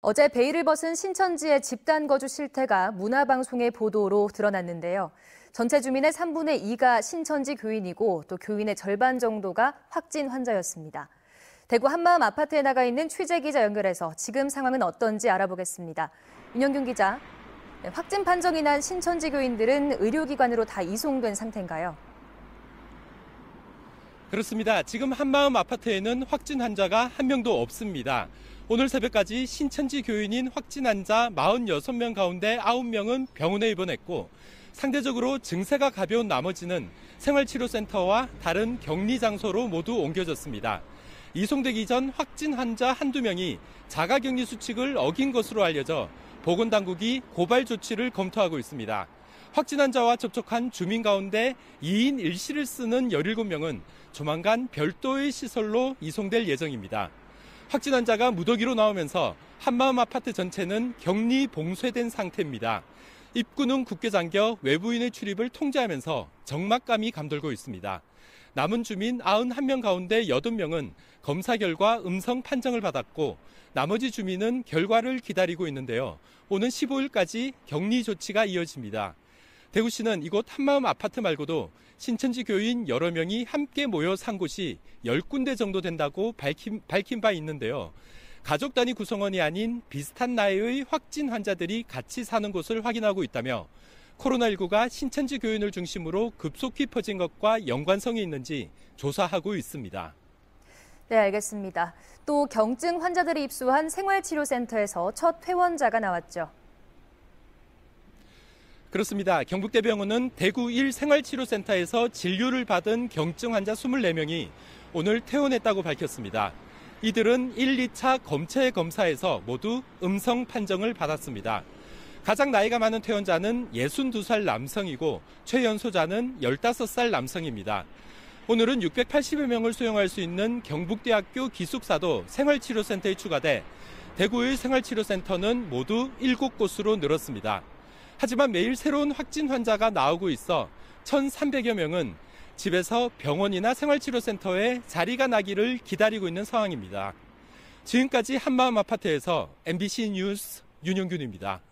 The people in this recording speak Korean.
어제 베일을 벗은 신천지의 집단 거주 실태가 문화방송의 보도로 드러났는데요. 전체 주민의 3분의 2가 신천지 교인이고 또 교인의 절반 정도가 확진 환자였습니다. 대구 한마음 아파트에 나가 있는 취재 기자 연결해서 지금 상황은 어떤지 알아보겠습니다. 윤영균 기자, 네, 확진 판정이 난 신천지 교인들은 의료기관으로 다 이송된 상태인가요? 그렇습니다. 지금 한마음 아파트에는 확진 환자가 한 명도 없습니다. 오늘 새벽까지 신천지 교인인 확진 환자 46명 가운데 9명은 병원에 입원했고 상대적으로 증세가 가벼운 나머지는 생활치료센터와 다른 격리 장소로 모두 옮겨졌습니다. 이송되기 전 확진 환자 한두 명이 자가격리 수칙을 어긴 것으로 알려져 보건당국이 고발 조치를 검토하고 있습니다. 확진 환자와 접촉한 주민 가운데 2인 1실을 쓰는 17명은 조만간 별도의 시설로 이송될 예정입니다. 확진 환자가 무더기로 나오면서 한마음 아파트 전체는 격리 봉쇄된 상태입니다. 입구는 굳게 잠겨 외부인의 출입을 통제하면서 적막감이 감돌고 있습니다. 남은 주민 91명 가운데 8명은 검사 결과 음성 판정을 받았고 나머지 주민은 결과를 기다리고 있는데요. 오는 15일까지 격리 조치가 이어집니다. 대구시는 이곳 한마음 아파트 말고도 신천지 교인 여러 명이 함께 모여 산 곳이 10군데 정도 된다고 밝힌, 밝힌 바 있는데요. 가족 단위 구성원이 아닌 비슷한 나이의 확진 환자들이 같이 사는 곳을 확인하고 있다며 코로나19가 신천지 교인을 중심으로 급속히 퍼진 것과 연관성이 있는지 조사하고 있습니다. 네, 알겠습니다. 또 경증 환자들이 입수한 생활치료센터에서 첫 퇴원자가 나왔죠. 그렇습니다. 경북대병원은 대구 1 생활치료센터에서 진료를 받은 경증 환자 24명이 오늘 퇴원했다고 밝혔습니다. 이들은 1, 2차 검체 검사에서 모두 음성 판정을 받았습니다. 가장 나이가 많은 퇴원자는 62살 남성이고 최연소자는 15살 남성입니다. 오늘은 680여 명을 수용할 수 있는 경북대학교 기숙사도 생활치료센터에 추가돼 대구의 생활치료센터는 모두 7곳으로 늘었습니다. 하지만 매일 새로운 확진 환자가 나오고 있어 1,300여 명은 집에서 병원이나 생활치료센터에 자리가 나기를 기다리고 있는 상황입니다. 지금까지 한마음 아파트에서 MBC 뉴스 윤영균입니다.